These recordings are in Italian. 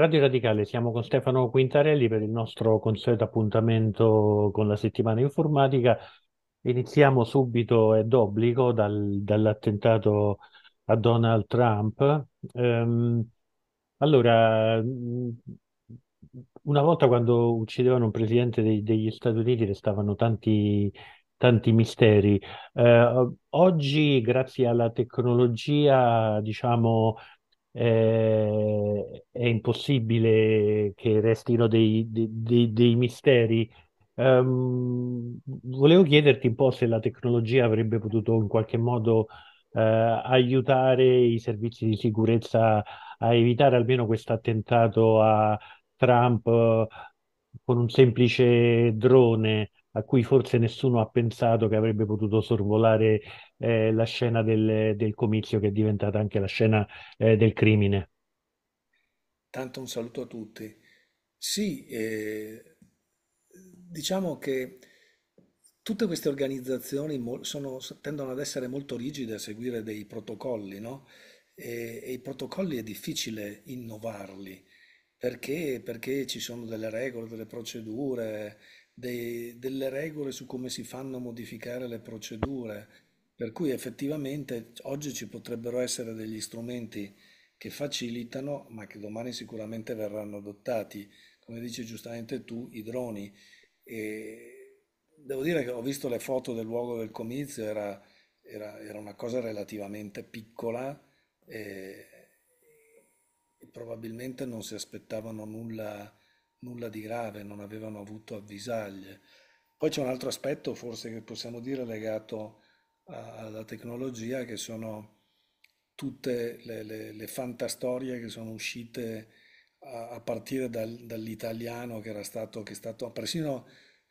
Radio Radicale, siamo con Stefano Quintarelli per il nostro consueto appuntamento con la settimana informatica. Iniziamo subito, è d'obbligo, dal, dall'attentato a Donald Trump. Ehm, allora, una volta quando uccidevano un presidente dei, degli Stati Uniti restavano tanti, tanti misteri. Eh, oggi, grazie alla tecnologia, diciamo, eh, è impossibile che restino dei, dei, dei, dei misteri. Um, volevo chiederti un po' se la tecnologia avrebbe potuto in qualche modo eh, aiutare i servizi di sicurezza a evitare almeno questo attentato a Trump eh, con un semplice drone a cui forse nessuno ha pensato che avrebbe potuto sorvolare eh, la scena del, del, comizio che è diventata anche la scena eh, del crimine. Tanto un saluto a tutti. Sì, eh, diciamo che tutte queste organizzazioni sono, tendono ad essere molto rigide, a seguire dei protocolli, no? E, e i protocolli è difficile innovarli. Perché? Perché ci sono delle regole, delle procedure, dei, delle regole su come si fanno a modificare le procedure, per cui effettivamente oggi ci potrebbero essere degli strumenti che facilitano, ma che domani sicuramente verranno adottati, come dici giustamente tu, i droni. E devo dire che ho visto le foto del luogo del comizio, era, era, era una cosa relativamente piccola. E, probabilmente non si aspettavano nulla nulla di grave, non avevano avuto avvisaglie. Poi c'è un altro aspetto forse che possiamo dire legato alla tecnologia che sono tutte le, le, le fantastorie che sono uscite a, a partire dal, dall'italiano che era stato, che è stato persino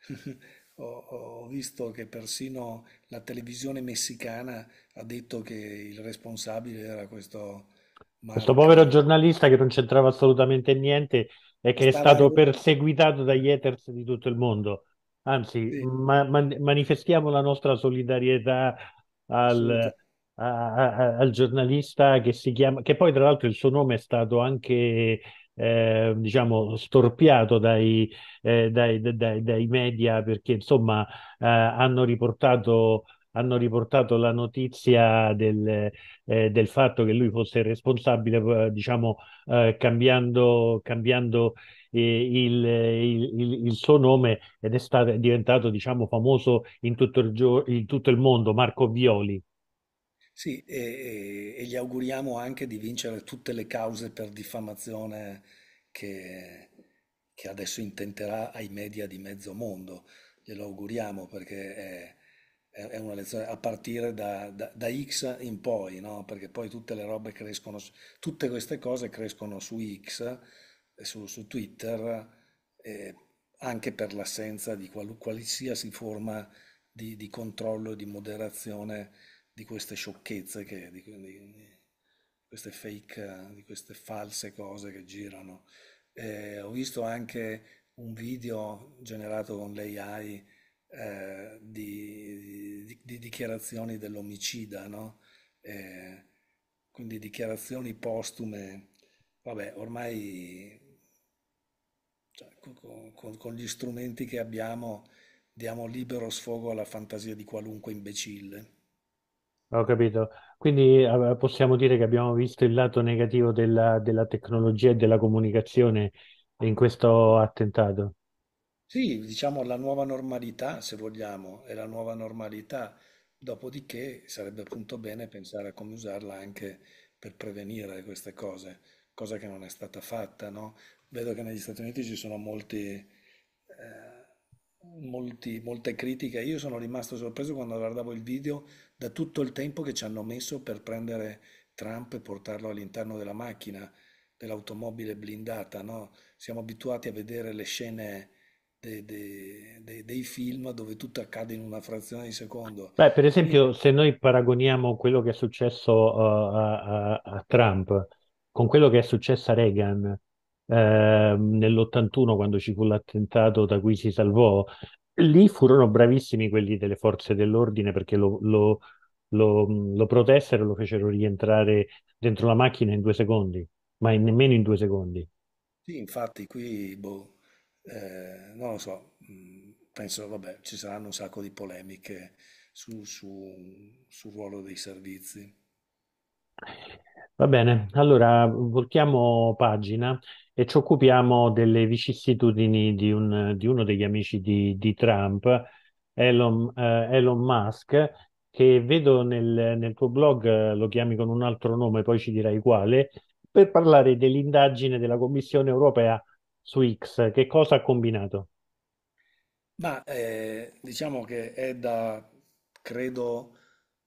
ho, ho, visto che persino la televisione messicana ha detto che il responsabile era questo, Marco. questo povero giornalista che non c'entrava assolutamente niente e che è stato perseguitato dagli haters di tutto il mondo. Anzi, sì. ma, man, manifestiamo la nostra solidarietà al, a, a, al, giornalista che si chiama, che poi tra l'altro il suo nome è stato anche eh, diciamo storpiato dai, eh, dai, dai, dai, media perché insomma eh, hanno riportato hanno riportato la notizia del, eh, del fatto che lui fosse responsabile, eh, diciamo, eh, cambiando, cambiando eh, il, il, il, suo nome ed è, stato, è diventato diciamo, famoso in tutto, il, in tutto il mondo, Marco Violi. Sì, e, e, gli auguriamo anche di vincere tutte le cause per diffamazione che, che adesso intenterà ai media di mezzo mondo. Glielo auguriamo perché è, è una lezione a partire da, da, da X in poi, no? perché poi tutte le robe crescono, tutte queste cose crescono su X, su, su Twitter, eh, anche per l'assenza di qual, qualsiasi forma di, di controllo e di moderazione di queste sciocchezze, che, di, di, queste fake, di queste false cose che girano. Eh, ho visto anche un video generato con l'AI eh, di, di, di, dichiarazioni dell'omicida, no? eh, quindi dichiarazioni postume, vabbè, ormai cioè, con, con, con gli strumenti che abbiamo diamo libero sfogo alla fantasia di qualunque imbecille. Ho capito. Quindi eh, possiamo dire che abbiamo visto il lato negativo della, della tecnologia e della comunicazione in questo attentato. Sì, diciamo la nuova normalità, se vogliamo, è la nuova normalità. Dopodiché sarebbe appunto bene pensare a come usarla anche per prevenire queste cose, cosa che non è stata fatta, no? Vedo che negli Stati Uniti ci sono molti, eh, molti, molte critiche. Io sono rimasto sorpreso quando guardavo il video da tutto il tempo che ci hanno messo per prendere Trump e portarlo all'interno della macchina, dell'automobile blindata, no? Siamo abituati a vedere le scene dei, dei, dei film dove tutto accade in una frazione di secondo. Beh, per esempio, se noi paragoniamo quello che è successo uh, a, a, Trump con quello che è successo a Reagan eh, nell'81 quando ci fu l'attentato da cui si salvò, lì furono bravissimi quelli delle forze dell'ordine perché lo, lo, lo, lo protessero e lo fecero rientrare dentro la macchina in due secondi, ma in, nemmeno in due secondi. infatti qui boh, eh, non lo so, mm, penso, vabbè, ci saranno un sacco di polemiche su, su, sul ruolo dei servizi. Va bene, allora voltiamo pagina e ci occupiamo delle vicissitudini di, un, di uno degli amici di, di Trump, Elon, eh, Elon, Musk, che vedo nel, nel tuo blog eh, lo chiami con un altro nome, poi ci dirai quale, per parlare dell'indagine della Commissione europea su X, che cosa ha combinato? Ma eh, diciamo che è da, credo,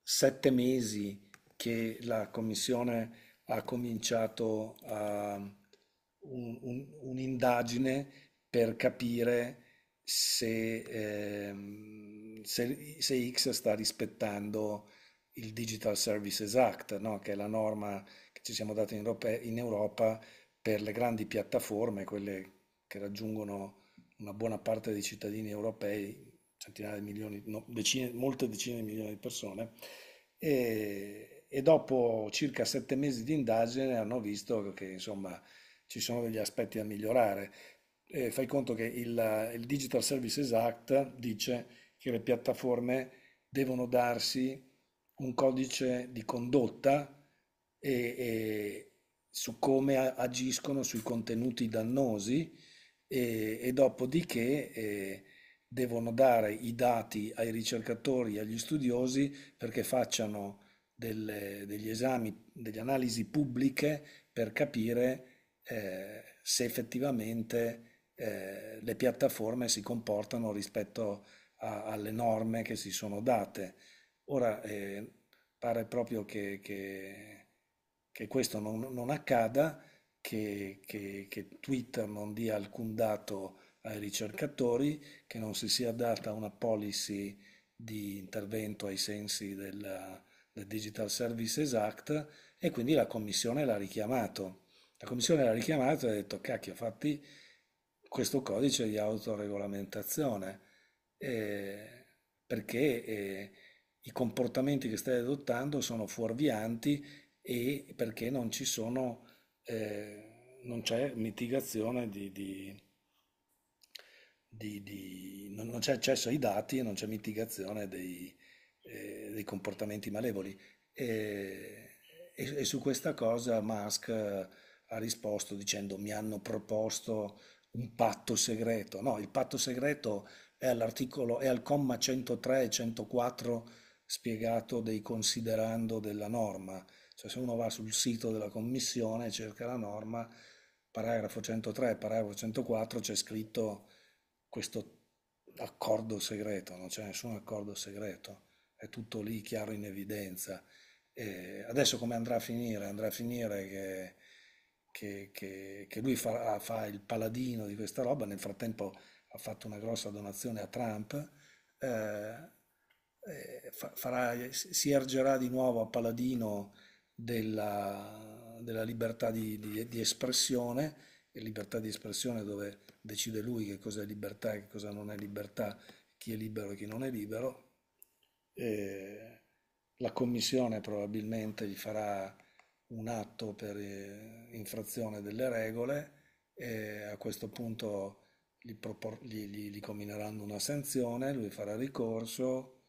sette mesi che la Commissione ha cominciato uh, un, un, un'indagine per capire se, eh, se, se, X sta rispettando il Digital Services Act, no? che è la norma che ci siamo dati in Europa, in Europa per le grandi piattaforme, quelle che raggiungono una buona parte dei cittadini europei, centinaia di milioni, no, decine, molte decine di milioni di persone, e, e, dopo circa sette mesi di indagine hanno visto che insomma ci sono degli aspetti da migliorare. E fai conto che il, il Digital Services Act dice che le piattaforme devono darsi un codice di condotta e, e su come agiscono sui contenuti dannosi e, e dopodiché eh, devono dare i dati ai ricercatori e agli studiosi perché facciano delle, degli esami, delle analisi pubbliche per capire eh, se effettivamente eh, le piattaforme si comportano rispetto a, alle norme che si sono date. Ora eh, pare proprio che, che che questo non, non accada, che, che, che, Twitter non dia alcun dato ai ricercatori, che non si sia data una policy di intervento ai sensi del, del Digital Services Act e quindi la Commissione l'ha richiamato. La Commissione l'ha richiamato e ha detto cacchio, fatti questo codice di autoregolamentazione eh, perché eh, i comportamenti che stai adottando sono fuorvianti e perché non ci sono, eh, non c'è mitigazione di, di, di, di, non c'è accesso ai dati e non c'è mitigazione dei, eh, dei comportamenti malevoli. E, e, e, su questa cosa Musk ha risposto dicendo mi hanno proposto un patto segreto. No, il patto segreto è all'articolo, è al comma 103 e 104 spiegato dei considerando della norma cioè se uno va sul sito della commissione e cerca la norma, paragrafo 103, paragrafo 104, c'è scritto questo accordo segreto, non c'è nessun accordo segreto, è tutto lì chiaro in evidenza. E adesso come andrà a finire? Andrà a finire che, che, che, che lui fa, fa, il paladino di questa roba, nel frattempo ha fatto una grossa donazione a Trump, eh, farà, si ergerà di nuovo a paladino della, della libertà di, di, di espressione, e libertà di espressione dove decide lui che cosa è libertà e che cosa non è libertà, chi è libero e chi non è libero. E la commissione probabilmente gli farà un atto per eh, infrazione delle regole e a questo punto gli, propor- gli, gli, gli commineranno una sanzione, lui farà ricorso.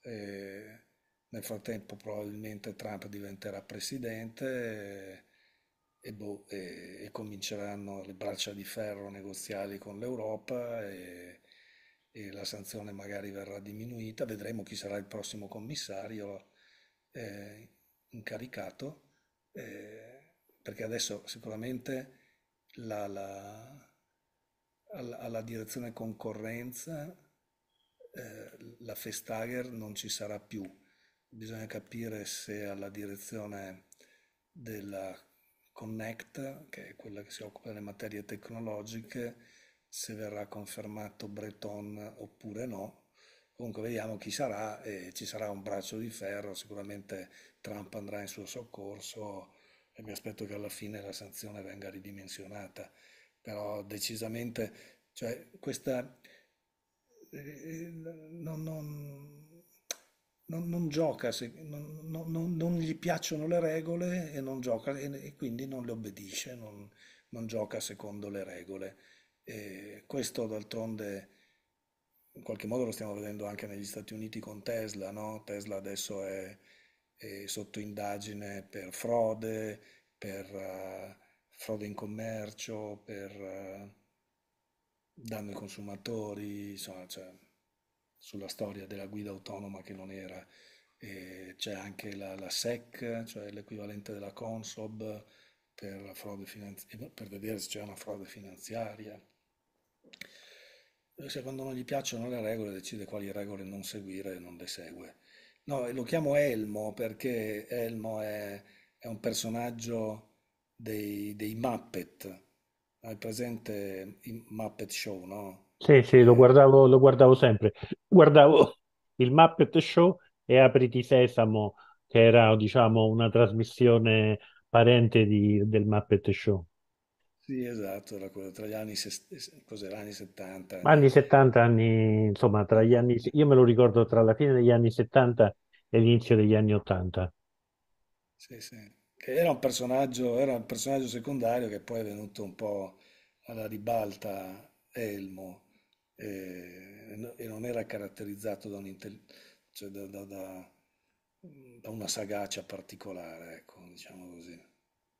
E nel frattempo probabilmente Trump diventerà presidente e, boh, e, e cominceranno le braccia di ferro negoziali con l'Europa e, e, la sanzione magari verrà diminuita. Vedremo chi sarà il prossimo commissario eh, incaricato, eh, perché adesso sicuramente la, la, alla, alla direzione concorrenza eh, la Festager non ci sarà più bisogna capire se alla direzione della Connect, che è quella che si occupa delle materie tecnologiche, se verrà confermato Breton oppure no. Comunque vediamo chi sarà e ci sarà un braccio di ferro, sicuramente Trump andrà in suo soccorso e mi aspetto che alla fine la sanzione venga ridimensionata, però decisamente, cioè questa... Eh, eh, non, non non, non gioca, se, non, non, non, gli piacciono le regole e, non gioca, e, e quindi non le obbedisce, non, gioca secondo le regole. E questo d'altronde in qualche modo lo stiamo vedendo anche negli Stati Uniti con Tesla, no? Tesla adesso è, è, sotto indagine per frode, per uh, frode in commercio, per uh, danno ai consumatori, insomma, cioè, sulla storia della guida autonoma che non era. c'è anche la, la, SEC, cioè l'equivalente della Consob, per, finanzi- eh, per vedere se c'è una frode finanziaria. Eh, se quando non gli piacciono le regole decide quali regole non seguire e non le segue. No, lo chiamo Elmo perché Elmo è, è un personaggio dei, dei Muppet. Hai presente i Muppet Show, no? Sì, sì, lo eh. guardavo, lo guardavo sempre guardavo il Muppet Show e Apriti Sesamo, che era diciamo una trasmissione parente di, del Muppet Show. Sì, esatto, era quello tra gli anni, cos'era, anni 70. Anni 70, anni, insomma, tra gli anni, io me lo ricordo tra la fine degli anni 70 e l'inizio degli anni 80. Sì, sì. Che era un personaggio, era un personaggio secondario che poi è venuto un po' alla ribalta Elmo eh, e non era caratterizzato da, un cioè da, da, da una sagacia particolare, ecco, diciamo così.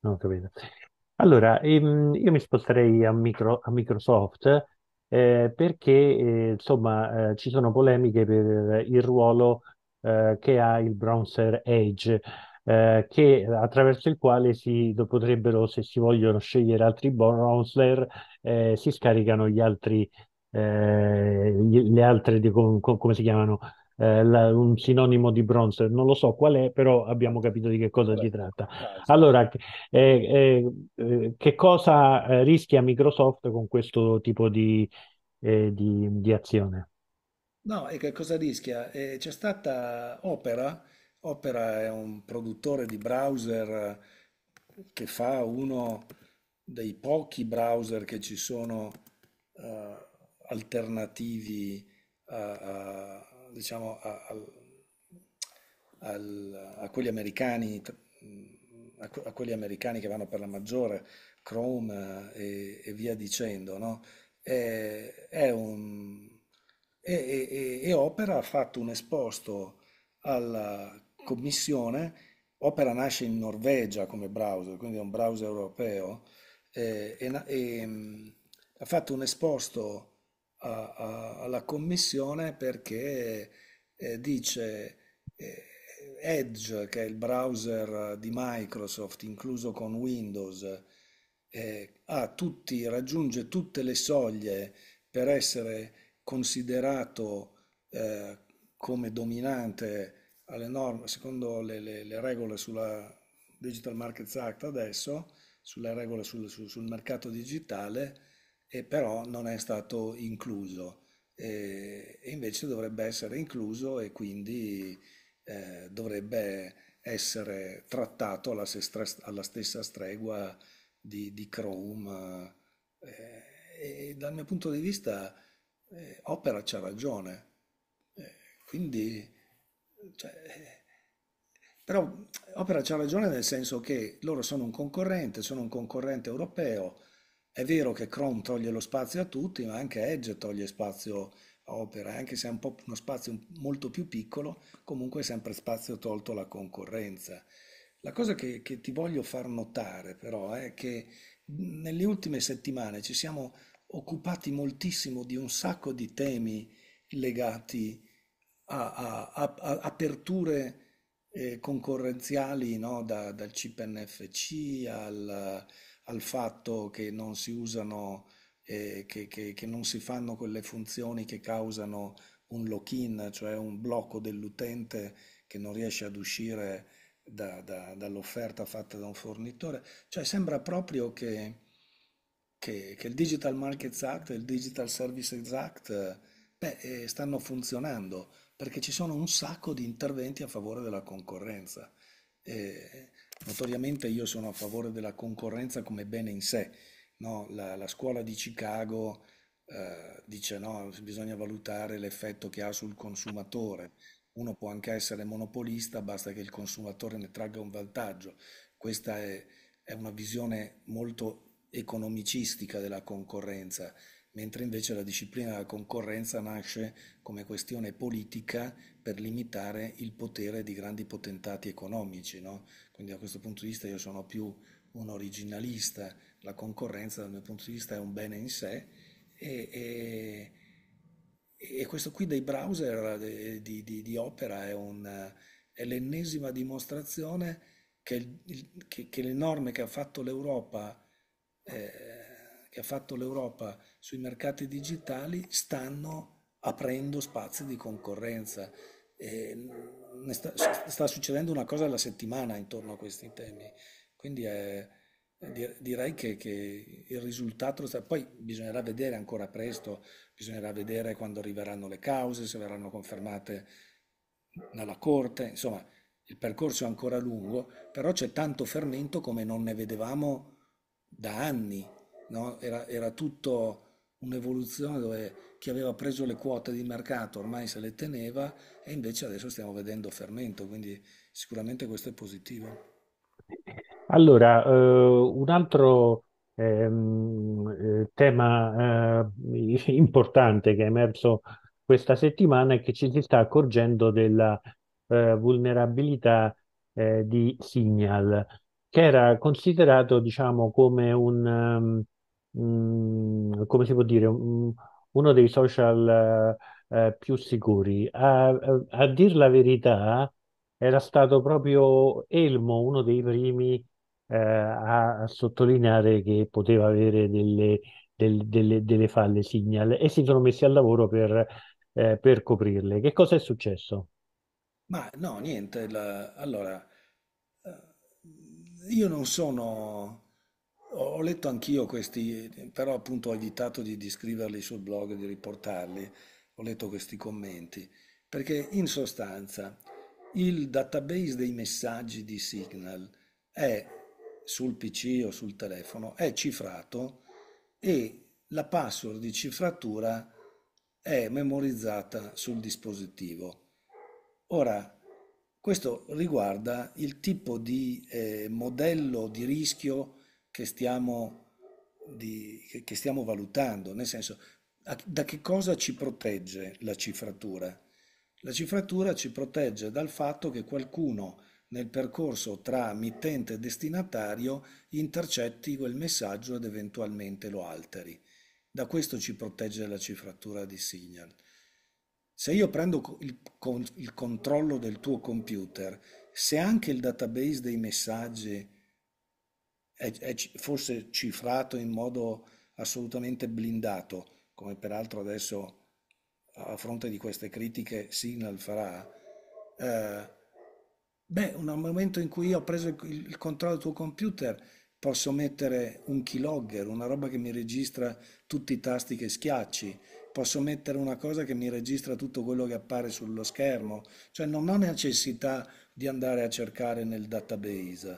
Non capito. Allora, ehm, io mi sposterei a, micro, a Microsoft eh, perché eh, insomma eh, ci sono polemiche per il ruolo eh, che ha il browser Edge, eh, che, attraverso il quale si potrebbero, se si vogliono scegliere altri browser, si scaricano gli altri eh, le altre, di, com, com, come si chiamano? Eh, la, un sinonimo di bronzer non lo so qual è, però abbiamo capito di che cosa si tratta. Allora, eh, eh, eh, che cosa rischia Microsoft con questo tipo di, eh, di, di azione? No, e che cosa rischia? c'è stata Opera, Opera è un produttore di browser che fa uno dei pochi browser che ci sono. Uh, alternativi a, a, diciamo, a, quelli americani, a, quelli americani, che vanno per la maggiore, Chrome eh, e, e via dicendo, no? è, è un, e, e, e, Opera ha fatto un esposto alla commissione. Opera nasce in Norvegia come browser, quindi è un browser europeo, eh, e, e mm, ha fatto un esposto alla commissione perché eh, dice eh, Edge, che è il browser di Microsoft, incluso con Windows, eh, tutti, raggiunge tutte le soglie per essere considerato eh, come dominante alle norme, secondo le, le, le regole sulla Digital Markets Act adesso, sulle regole sul, sul, sul mercato digitale, e però non è stato incluso e, invece dovrebbe essere incluso e quindi eh, dovrebbe essere trattato alla, sestra, alla stessa stregua di, di Chrome eh, e dal mio punto di vista eh, Opera c'ha ragione eh, quindi cioè, però Opera c'ha ragione nel senso che loro sono un concorrente, sono un concorrente europeo, è vero che Chrome toglie lo spazio a tutti, ma anche Edge toglie spazio a Opera, anche se è un po' uno spazio molto più piccolo, comunque è sempre spazio tolto alla concorrenza. La cosa che, che ti voglio far notare però è che nelle ultime settimane ci siamo occupati moltissimo di un sacco di temi legati a, a, a, a aperture eh, concorrenziali no? da, dal CIP NFC al al fatto che non si usano, eh, che, che, che non si fanno quelle funzioni che causano un lock-in, cioè un blocco dell'utente che non riesce ad uscire da, da, dall'offerta fatta da un fornitore. Cioè sembra proprio che, che, che il Digital Markets Act e il Digital Services Act beh, eh, stanno funzionando perché ci sono un sacco di interventi a favore della concorrenza. E, eh, Notoriamente io sono a favore della concorrenza come bene in sé. No? La, la, scuola di Chicago eh, dice no, bisogna valutare l'effetto che ha sul consumatore. Uno può anche essere monopolista, basta che il consumatore ne tragga un vantaggio. Questa è, è una visione molto economicistica della concorrenza mentre invece la disciplina della concorrenza nasce come questione politica per limitare il potere di grandi potentati economici. No? Quindi da questo punto di vista io sono più un originalista, la concorrenza dal mio punto di vista è un bene in sé e, e, e questo qui dei browser eh, di, di, di Opera è, un, è, l'ennesima dimostrazione che, che, che le norme che ha fatto l'Europa eh, che ha fatto l'Europa sui mercati digitali stanno aprendo spazi di concorrenza. Sta, sta, succedendo una cosa alla settimana intorno a questi temi, quindi è, direi che, che, il risultato, poi bisognerà vedere ancora presto, bisognerà vedere quando arriveranno le cause, se verranno confermate dalla Corte, insomma il percorso è ancora lungo, però c'è tanto fermento come non ne vedevamo da anni no? era, era tutto un'evoluzione dove chi aveva preso le quote di mercato ormai se le teneva e invece adesso stiamo vedendo fermento, quindi sicuramente questo è positivo. Allora, eh, un altro ehm, eh, tema eh, importante che è emerso questa settimana è che ci si sta accorgendo della eh, vulnerabilità eh, di Signal, che era considerato diciamo come un... Um, mh, mm, come si può dire, mh, uno dei social eh, eh, più sicuri. A, a, a dir la verità, era stato proprio Elmo uno dei primi eh, a, a, sottolineare che poteva avere delle, del, delle, delle, falle signal e si sono messi al lavoro per, eh, per coprirle. Che cosa è successo? Ma no, niente. La, allora, eh, io non sono ho letto anch'io questi, però appunto ho evitato di, di scriverli sul blog, e di riportarli, ho letto questi commenti, perché in sostanza il database dei messaggi di Signal è sul PC o sul telefono, è cifrato e la password di cifratura è memorizzata sul dispositivo. Ora, questo riguarda il tipo di eh, modello di rischio che che stiamo, di, che stiamo valutando, nel senso da che cosa ci protegge la cifratura? La cifratura ci protegge dal fatto che qualcuno nel percorso tra mittente e destinatario intercetti quel messaggio ed eventualmente lo alteri. Da questo ci protegge la cifratura di Signal. Se io prendo il, con, il controllo del tuo computer, se anche il database dei messaggi è, è forse cifrato in modo assolutamente blindato, come peraltro adesso a fronte di queste critiche Signal farà, eh, beh, un momento in cui io ho preso il, il controllo del tuo computer posso mettere un keylogger, una roba che mi registra tutti i tasti che schiacci, posso mettere una cosa che mi registra tutto quello che appare sullo schermo, cioè non ho necessità di andare a cercare nel database.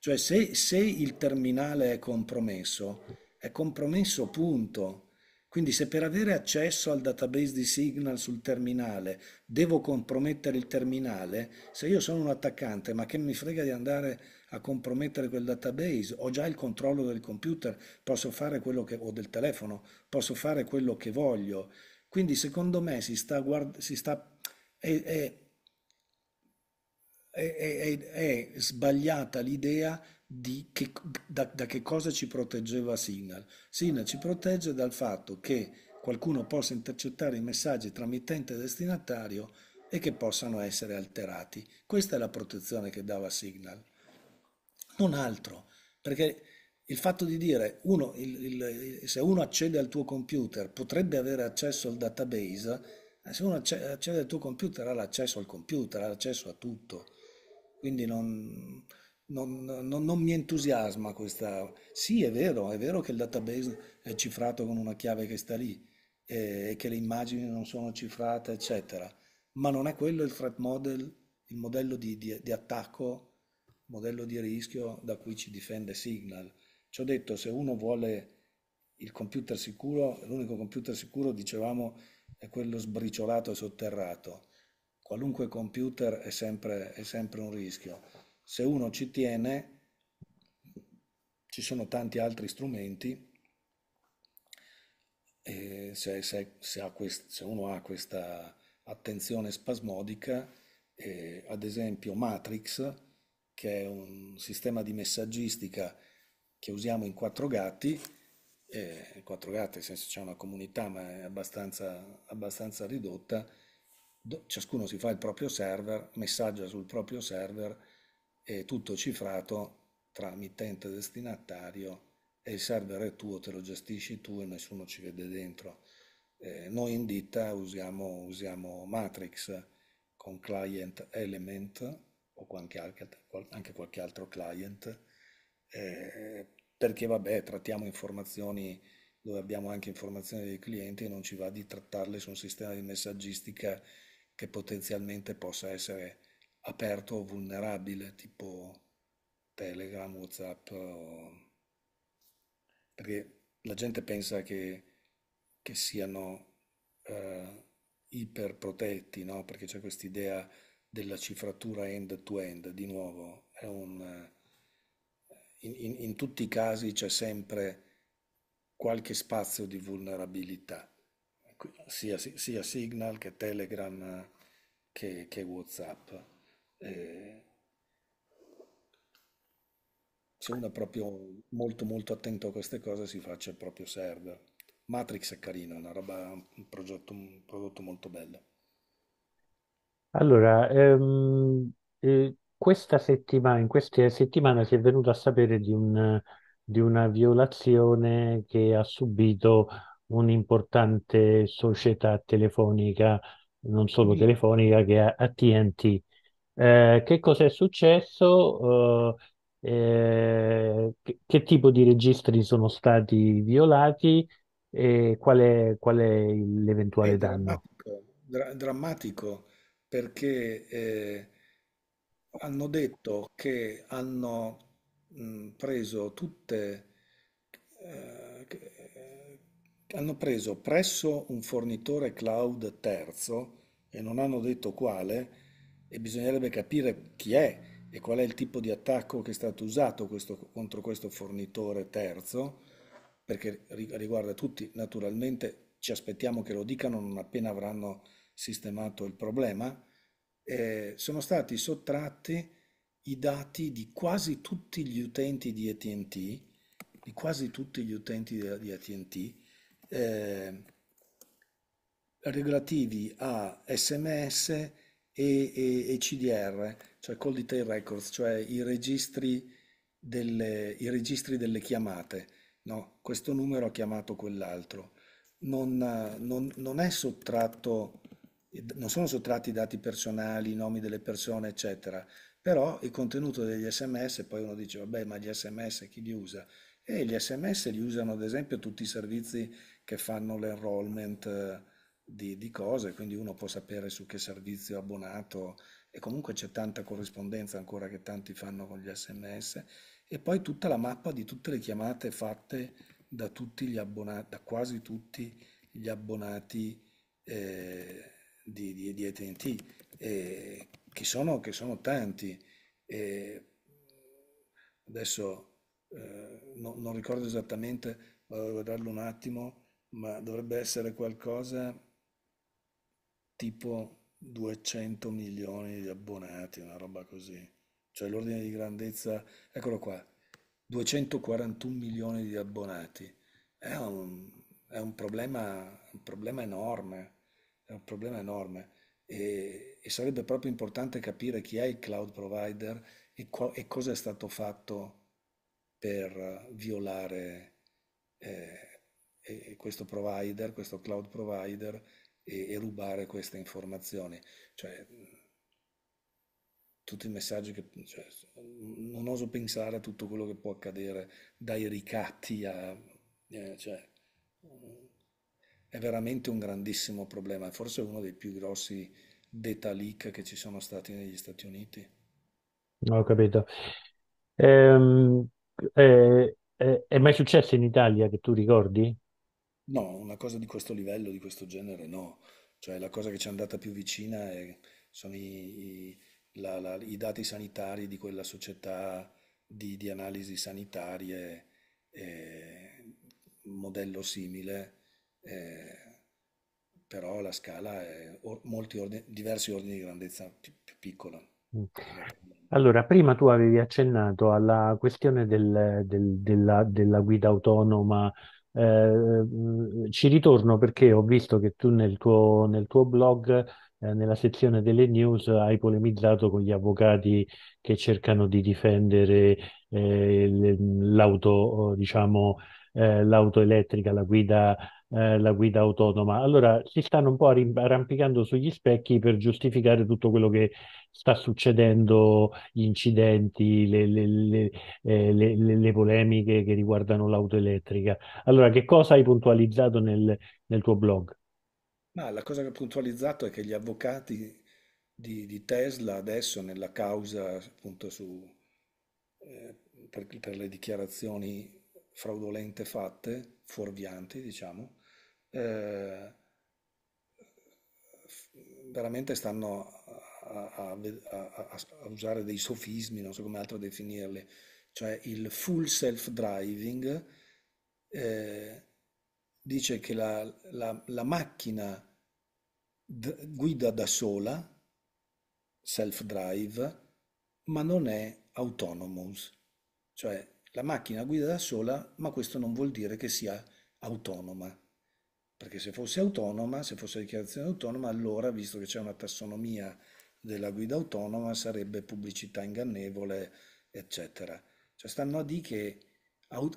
Cioè se, se il terminale è compromesso, è compromesso punto. Quindi se per avere accesso al database di Signal sul terminale devo compromettere il terminale, se io sono un attaccante ma che mi frega di andare a compromettere quel database, ho già il controllo del computer, posso fare quello che, o del telefono, posso fare quello che voglio. Quindi secondo me si sta, guard- si sta è, è, è, è, è sbagliata l'idea di che, da, da, che cosa ci proteggeva Signal. Signal ci protegge dal fatto che qualcuno possa intercettare i messaggi tramittente destinatario e che possano essere alterati. Questa è la protezione che dava Signal. Non altro, perché il fatto di dire uno, il, il, se uno accede al tuo computer potrebbe avere accesso al database, eh, se uno accede al tuo computer ha l'accesso al computer, ha l'accesso a tutto. Quindi non, non, non, non, mi entusiasma questa... Sì, è vero, è vero che il database è cifrato con una chiave che sta lì eh, e che le immagini non sono cifrate, eccetera, ma non è quello il threat model, il modello di, di, di attacco, modello di rischio da cui ci difende Signal. Ci ho detto, se uno vuole il computer sicuro, l'unico computer sicuro, dicevamo, è quello sbriciolato e sotterrato qualunque computer è sempre, è sempre un rischio. Se uno ci tiene, ci sono tanti altri strumenti e se, se, se, quest, se uno ha questa attenzione spasmodica, eh, ad esempio Matrix, che è un sistema di messaggistica che usiamo in quattro gatti, eh, quattro gatti nel senso c'è una comunità ma è abbastanza, abbastanza ridotta, ciascuno si fa il proprio server, messaggia sul proprio server, è tutto cifrato tra mittente e destinatario e il server è tuo, te lo gestisci tu e nessuno ci vede dentro. Eh, noi in ditta usiamo, usiamo, Matrix con client element o anche, qualche altro client eh, perché vabbè trattiamo informazioni dove abbiamo anche informazioni dei clienti e non ci va di trattarle su un sistema di messaggistica che potenzialmente possa essere aperto o vulnerabile, tipo Telegram, Whatsapp, o... Eh, perché la gente pensa che, che siano eh, iperprotetti, no? perché c'è questa idea della cifratura end-to-end, di nuovo, un, eh, in, in, in tutti i casi c'è sempre qualche spazio di vulnerabilità sia, sia Signal che Telegram che, che Whatsapp. Eh, se uno è proprio molto molto attento a queste cose si faccia il proprio server. Matrix è carino, è una roba, un, progetto, un prodotto molto bello. Allora, ehm, eh, questa settimana, in queste settimane si è venuto a sapere di, un, di una violazione che ha subito un'importante società telefonica, non solo sì. Mm. telefonica, che è a TNT. Eh, che cosa è successo? Eh, eh, che, che, tipo di registri sono stati violati e qual è, qual è l'eventuale è eh, danno? Ah, drammatico, drammatico perché eh, hanno detto che hanno mh, preso tutte eh, hanno preso presso un fornitore cloud terzo, e non hanno detto quale, e bisognerebbe capire chi è e qual è il tipo di attacco che è stato usato questo, contro questo fornitore terzo, perché riguarda tutti, naturalmente ci aspettiamo che lo dicano non appena avranno sistemato il problema, eh, sono stati sottratti i dati di quasi tutti gli utenti di ATT, di quasi tutti gli utenti di ATT, Ehm, relativi a SMS e, e, e, CDR, cioè call detail records, cioè i registri delle, i registri delle chiamate. No, questo numero ha chiamato quell'altro. Non, non, non è sottratto, non sono sottratti i dati personali, i nomi delle persone, eccetera, però il contenuto degli sms, poi uno dice, vabbè, ma gli sms chi li usa? E gli sms li usano ad esempio tutti i servizi che fanno l'enrollment eh, di, di cose, quindi uno può sapere su che servizio è abbonato e comunque c'è tanta corrispondenza ancora che tanti fanno con gli sms e poi tutta la mappa di tutte le chiamate fatte da, tutti gli abbonati, da quasi tutti gli abbonati eh, di, di, di ATT, eh, che, sono, che sono tanti. Eh, adesso no, non ricordo esattamente, vado a guardarlo un attimo, ma dovrebbe essere qualcosa tipo 200 milioni di abbonati, una roba così. Cioè l'ordine di grandezza, eccolo qua, 241 milioni di abbonati. È un, è un, problema, un problema enorme, è un problema enorme. E, e, sarebbe proprio importante capire chi è il cloud provider e, co e cosa è stato fatto per violare eh, questo provider, questo cloud provider e, e rubare queste informazioni. Cioè, tutti i messaggi che cioè, non oso pensare a tutto quello che può accadere dai ricatti a eh, cioè, è veramente un grandissimo problema forse uno dei più grossi data leak che ci sono stati negli Stati Uniti ho capito ehm, è, eh, è, eh, è mai successo in Italia che tu ricordi? No, una cosa di questo livello, di questo genere, no. Cioè la cosa che ci è andata più vicina è- sono i, i- la- la- i dati sanitari di quella società di, di analisi sanitarie, eh, modello simile, eh, però la scala è o- molti ordini- diversi ordini di grandezza più, più piccola. Mm. Allora, prima tu avevi accennato alla questione del- del- della, della guida autonoma eh, eh, ci ritorno perché ho visto che tu nel tuo, nel tuo blog, eh, nella sezione delle news, hai polemizzato con gli avvocati che cercano di difendere eh, l'auto, diciamo, eh, l'auto elettrica, la guida eh, la guida autonoma. Allora si stanno un po' arrampicando sugli specchi per giustificare tutto quello che sta succedendo, gli incidenti, le, eh, le, le, le polemiche che riguardano l'auto elettrica. Allora, che cosa hai puntualizzato nel, nel tuo blog? Ma la cosa che ho puntualizzato è che gli avvocati di, di Tesla adesso nella causa appunto su, eh, per, per, le dichiarazioni fraudolente fatte, fuorvianti diciamo, eh, veramente stanno a, a, a, a, usare dei sofismi, non so come altro definirli, cioè il full self-driving eh, dice che la, la, la macchina guida da sola, self-drive, ma non è autonomous, cioè la macchina guida da sola, ma questo non vuol dire che sia autonoma perché se fosse autonoma, se fosse dichiarazione autonoma, allora, visto che c'è una tassonomia della guida autonoma, sarebbe pubblicità ingannevole, eccetera. Cioè stanno a dire che,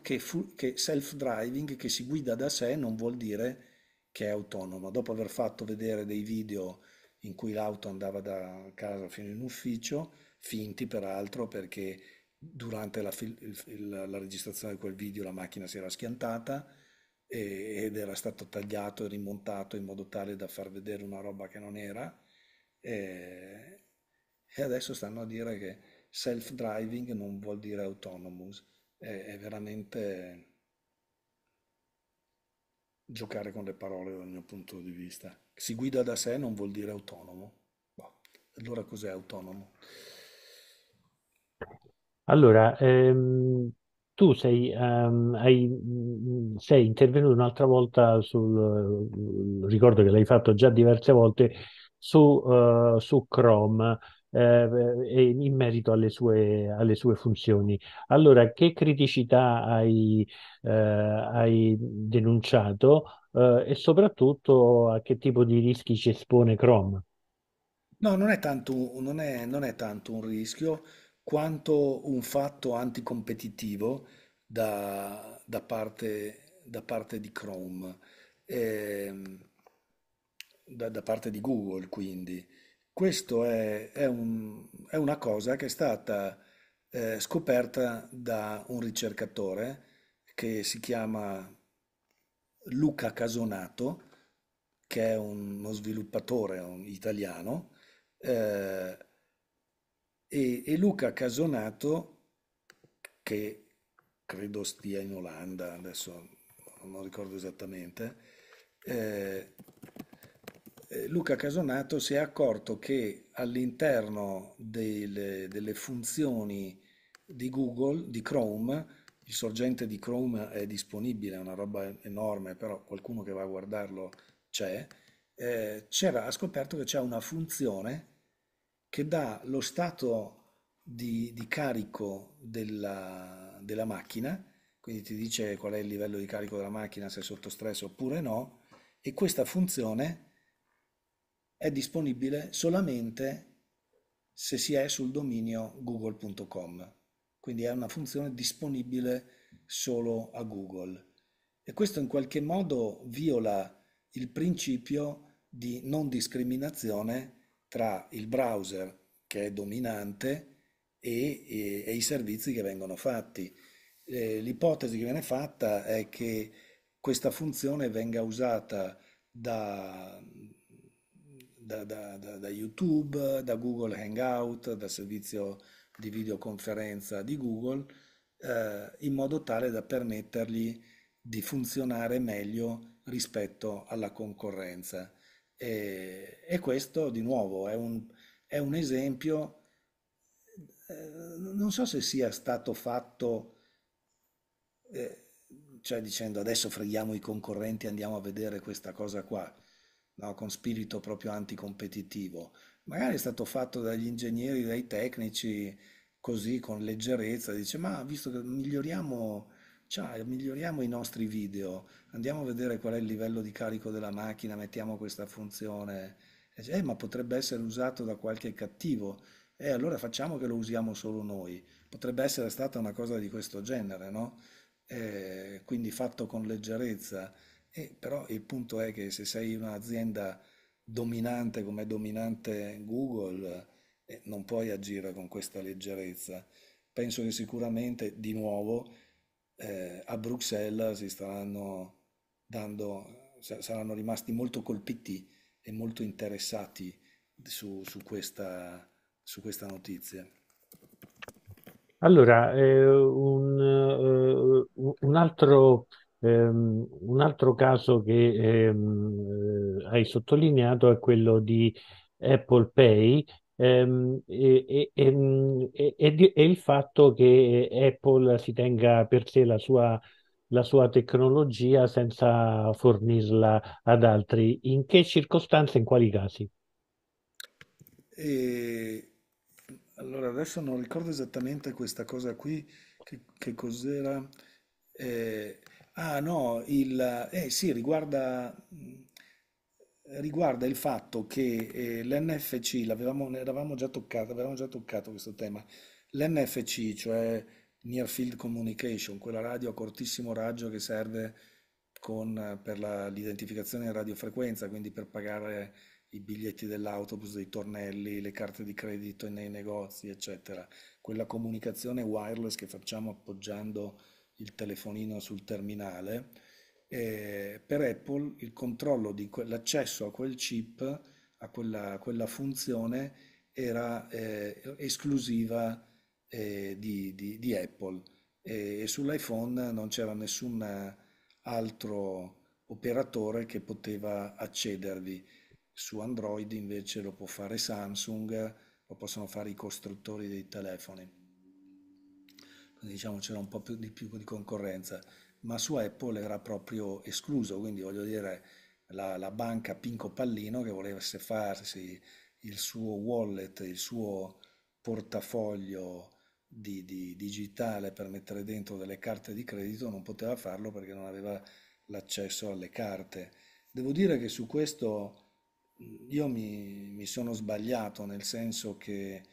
che, che self-driving, che si guida da sé, non vuol dire che è autonoma. Dopo aver fatto vedere dei video in cui l'auto andava da casa fino in ufficio, finti peraltro perché durante la, il, la registrazione di quel video la macchina si era schiantata, ed era stato tagliato e rimontato in modo tale da far vedere una roba che non era e, e adesso stanno a dire che self driving non vuol dire autonomous è, è veramente giocare con le parole dal mio punto di vista si guida da sé non vuol dire autonomo boh. allora cos'è autonomo? Allora, ehm, tu sei, um, hai, mm, sei intervenuto un'altra volta sul, mm, ricordo che l'hai fatto già diverse volte, su, uh, su Chrome eh, in merito alle sue, alle sue, funzioni. Allora, che criticità hai, eh, hai denunciato eh, e soprattutto a che tipo di rischi ci espone Chrome? No, non è tanto, non è, non è tanto un rischio quanto un fatto anticompetitivo da, da, parte, da parte, di Chrome, e, ehm, da, da, parte di Google quindi. Questo è, è, un, è una cosa che è stata eh, scoperta da un ricercatore che si chiama Luca Casonato, che è uno sviluppatore un italiano, eh, e, e Luca Casonato, che credo stia in Olanda, adesso non ricordo esattamente, eh, eh, Luca Casonato si è accorto che all'interno delle, delle, funzioni di Google, di Chrome, il sorgente di Chrome è disponibile, è una roba enorme, però qualcuno che va a guardarlo c'è, eh, ha scoperto che c'è una funzione che dà lo stato di, di carico della, della, macchina, quindi ti dice qual è il livello di carico della macchina, se è sotto stress oppure no, e questa funzione è disponibile solamente se si è sul dominio google.com, quindi è una funzione disponibile solo a Google. E questo in qualche modo viola il principio di non discriminazione tra il browser che è dominante e, e, e i servizi che vengono fatti. Eh, l'ipotesi che viene fatta è che questa funzione venga usata da, da, da, da, YouTube, da Google Hangout, dal servizio di videoconferenza di Google, eh, in modo tale da permettergli di funzionare meglio rispetto alla concorrenza. E, questo di nuovo è un, è un esempio, eh, non so se sia stato fatto, eh, cioè dicendo adesso freghiamo i concorrenti, e andiamo a vedere questa cosa qua, no? con spirito proprio anticompetitivo. Magari è stato fatto dagli ingegneri, dai tecnici, così con leggerezza, dice ma visto che miglioriamo cioè, miglioriamo i nostri video, andiamo a vedere qual è il livello di carico della macchina, mettiamo questa funzione, eh, ma potrebbe essere usato da qualche cattivo, e eh, allora facciamo che lo usiamo solo noi. Potrebbe essere stata una cosa di questo genere, no? Eh, quindi fatto con leggerezza. Eh, però il punto è che se sei un'azienda dominante come è dominante Google, eh, non puoi agire con questa leggerezza. Penso che sicuramente, di nuovo, eh, a Bruxelles si staranno dando, saranno rimasti molto colpiti e molto interessati su, su, questa, su questa, notizia. Allora, eh, un, eh, un, altro, ehm, un, altro, caso che ehm, eh, hai sottolineato è quello di Apple Pay Ehm, mm, e, il fatto che Apple si tenga per sé la sua, la sua tecnologia senza fornirla ad altri. In che circostanze, in quali casi? E... Allora, adesso non ricordo esattamente questa cosa qui, che, che cos'era. Eh... Ah no, il... eh, sì, riguarda mm, riguarda il fatto che eh, l'NFC, l'avevamo, già toccato, avevamo già toccato questo tema, l'NFC, cioè Near Field Communication, quella radio a cortissimo raggio che serve con, per l'identificazione in radiofrequenza, quindi per pagare i biglietti dell'autobus, dei tornelli, le carte di credito nei negozi, eccetera. Quella comunicazione wireless che facciamo appoggiando il telefonino sul terminale eh, per Apple il controllo di que- l'accesso a quel chip, a quella, quella funzione, era eh, esclusiva eh, di, di, di, Apple e, e, sull'iPhone non c'era nessun altro operatore che poteva accedervi. Su Android invece lo può fare Samsung, lo possono fare i costruttori dei telefoni. Quindi diciamo c'era un po' più, di più di concorrenza ma su Apple era proprio escluso, quindi voglio dire la, la banca Pinco Pallino che volesse farsi il suo wallet, il suo portafoglio di, di, digitale per mettere dentro delle carte di credito non poteva farlo perché non aveva l'accesso alle carte. Devo dire che su questo io mi, mi sono sbagliato, nel senso che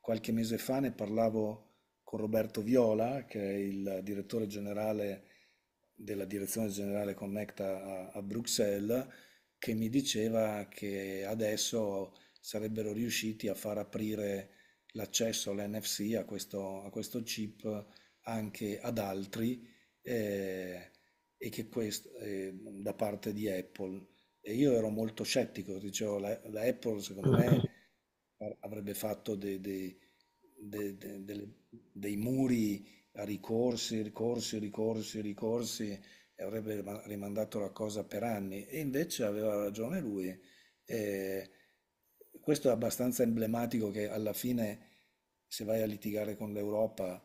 qualche mese fa ne parlavo con Roberto Viola, che è il direttore generale della direzione generale Connecta a, a Bruxelles che mi diceva che adesso sarebbero riusciti a far aprire l'accesso all'NFC a questo, a questo chip anche ad altri eh, e che questo, eh, da parte di Apple. E io ero molto scettico, dicevo, la, la Apple secondo me avrebbe fatto dei, dei, dei, dei muri a ricorsi, ricorsi, ricorsi, ricorsi e avrebbe rimandato la cosa per anni e invece aveva ragione lui. E questo è abbastanza emblematico che alla fine se vai a litigare con l'Europa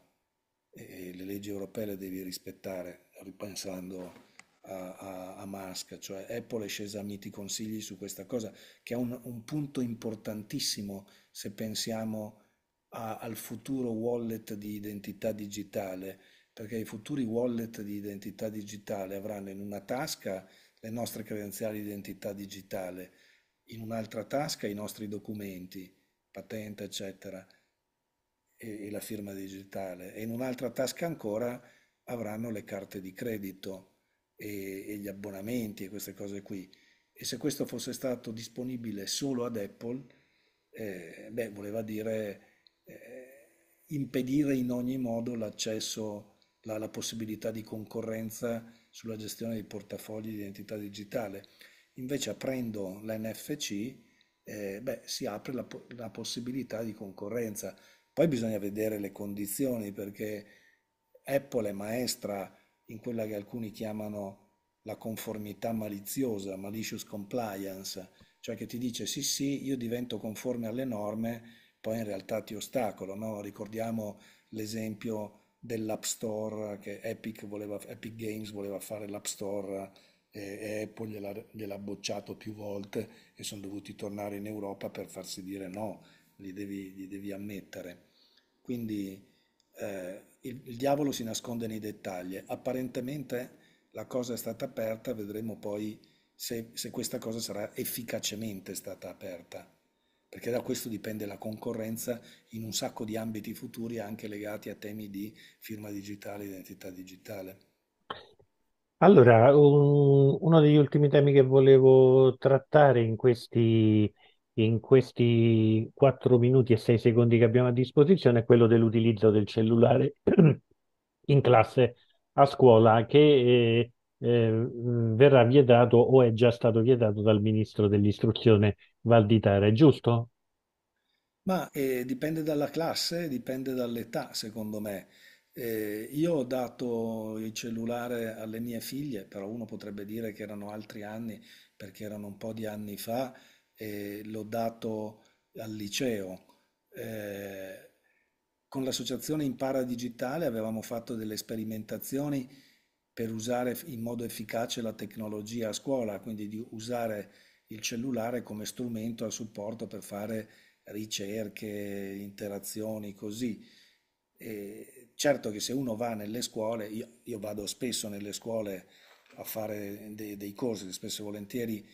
e le leggi europee le devi rispettare, ripensando a, a, a Musk, cioè Apple è scesa a miti consigli su questa cosa, che è un, un punto importantissimo se pensiamo al futuro wallet di identità digitale, perché i futuri wallet di identità digitale avranno in una tasca le nostre credenziali di identità digitale, in un'altra tasca i nostri documenti, patente, eccetera, e, e la firma digitale, e in un'altra tasca ancora avranno le carte di credito e, e gli abbonamenti e queste cose qui. E se questo fosse stato disponibile solo ad Apple, eh, beh, voleva dire eh, impedire in ogni modo l'accesso, la, la possibilità di concorrenza sulla gestione dei portafogli di identità digitale. Invece aprendo l'NFC eh, beh, si apre la, la, possibilità di concorrenza. Poi bisogna vedere le condizioni perché Apple è maestra in quella che alcuni chiamano la conformità maliziosa, malicious compliance, cioè che ti dice sì sì, io divento conforme alle norme, poi in realtà ti ostacolo. No? Ricordiamo l'esempio dell'App Store che Epic, voleva, Epic, Games voleva fare l'App Store e, Apple gliel'ha, gliel'ha bocciato più volte e sono dovuti tornare in Europa per farsi dire no, li devi, li devi ammettere. Quindi eh, il, il diavolo si nasconde nei dettagli. Apparentemente la cosa è stata aperta, vedremo poi se, se questa cosa sarà efficacemente stata aperta perché da questo dipende la concorrenza in un sacco di ambiti futuri anche legati a temi di firma digitale, identità digitale. Allora, un, uno degli ultimi temi che volevo trattare in questi, in questi 4 minuti e 6 secondi che abbiamo a disposizione è quello dell'utilizzo del cellulare in classe a scuola, che eh, eh, verrà vietato o è già stato vietato dal ministro dell'istruzione Valditara, è giusto? Ma eh, dipende dalla classe, dipende dall'età, secondo me. Eh, io ho dato il cellulare alle mie figlie, però uno potrebbe dire che erano altri anni, perché erano un po' di anni fa, e l'ho dato al liceo. Eh, con l'associazione Impara Digitale avevamo fatto delle sperimentazioni per usare in modo efficace la tecnologia a scuola, quindi di usare il cellulare come strumento a supporto per fare ricerche, interazioni, così. E certo che se uno va nelle scuole, io, io vado spesso nelle scuole a fare dei, dei corsi, spesso e volentieri,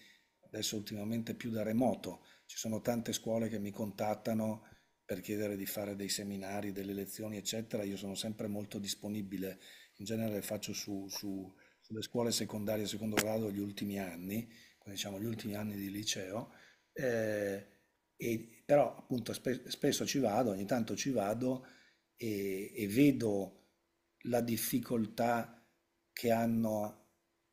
adesso ultimamente più da remoto, ci sono tante scuole che mi contattano per chiedere di fare dei seminari, delle lezioni, eccetera, io sono sempre molto disponibile in genere faccio su, su, sulle scuole secondarie secondo grado gli ultimi anni, diciamo gli ultimi anni di liceo, eh, e, però appunto spesso ci vado, ogni tanto ci vado e, e vedo la difficoltà che hanno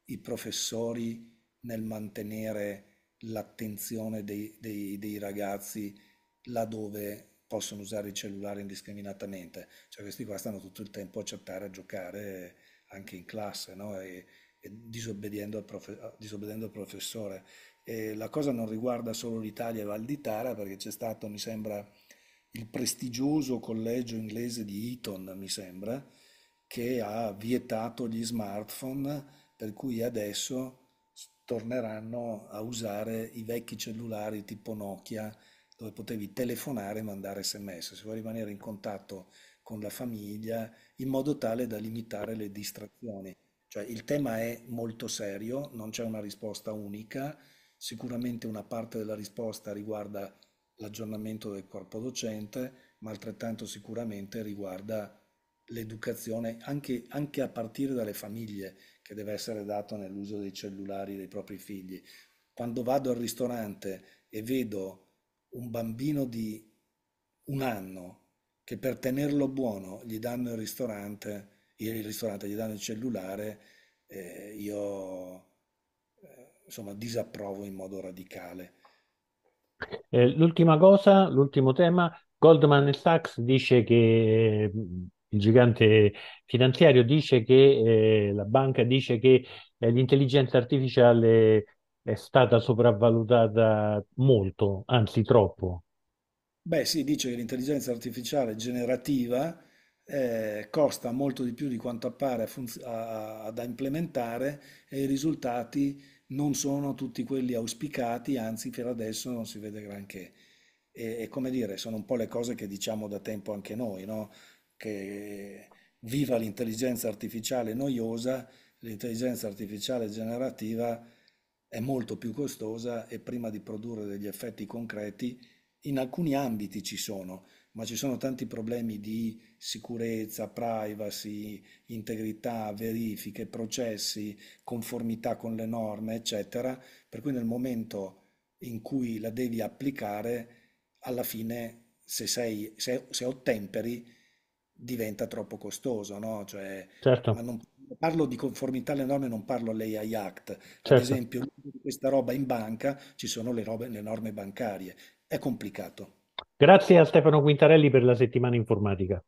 i professori nel mantenere l'attenzione dei, dei, dei ragazzi laddove possono usare il cellulare indiscriminatamente, cioè questi qua stanno tutto il tempo a chattare, a giocare anche in classe, no? e, e disobbedendo, al prof, disobbedendo, al professore. E la cosa non riguarda solo l'Italia e Val di Tara perché c'è stato, mi sembra, il prestigioso collegio inglese di Eton, mi sembra, che ha vietato gli smartphone, per cui adesso torneranno a usare i vecchi cellulari tipo Nokia dove potevi telefonare e mandare sms, si vuole rimanere in contatto con la famiglia in modo tale da limitare le distrazioni. Cioè il tema è molto serio, non c'è una risposta unica, sicuramente una parte della risposta riguarda l'aggiornamento del corpo docente, ma altrettanto sicuramente riguarda l'educazione anche, anche a partire dalle famiglie che deve essere data nell'uso dei cellulari dei propri figli. Quando vado al ristorante e vedo un bambino di un anno che per tenerlo buono gli danno il ristorante, il ristorante gli danno il cellulare, eh, io eh, insomma disapprovo in modo radicale. Eh, l'ultima cosa, l'ultimo tema, Goldman Sachs dice che eh, il gigante finanziario dice che eh, la banca dice che l'intelligenza artificiale è stata sopravvalutata molto, anzi troppo. Beh, si dice che l'intelligenza artificiale generativa eh, costa molto di più di quanto appare da implementare e i risultati non sono tutti quelli auspicati, anzi per adesso non si vede granché. E, e come dire, sono un po' le cose che diciamo da tempo anche noi, no? che viva l'intelligenza artificiale noiosa, l'intelligenza artificiale generativa è molto più costosa e prima di produrre degli effetti concreti, in alcuni ambiti ci sono, ma ci sono tanti problemi di sicurezza, privacy, integrità, verifiche, processi, conformità con le norme, eccetera, per cui nel momento in cui la devi applicare, alla fine se, sei, se, se ottemperi diventa troppo costoso, no? Cioè, certo. non, parlo di conformità alle norme, non parlo all'AI Act. Certo. Ad esempio, questa roba in banca ci sono le, robe, le norme bancarie. È complicato. Grazie a Stefano Quintarelli per la settimana informatica.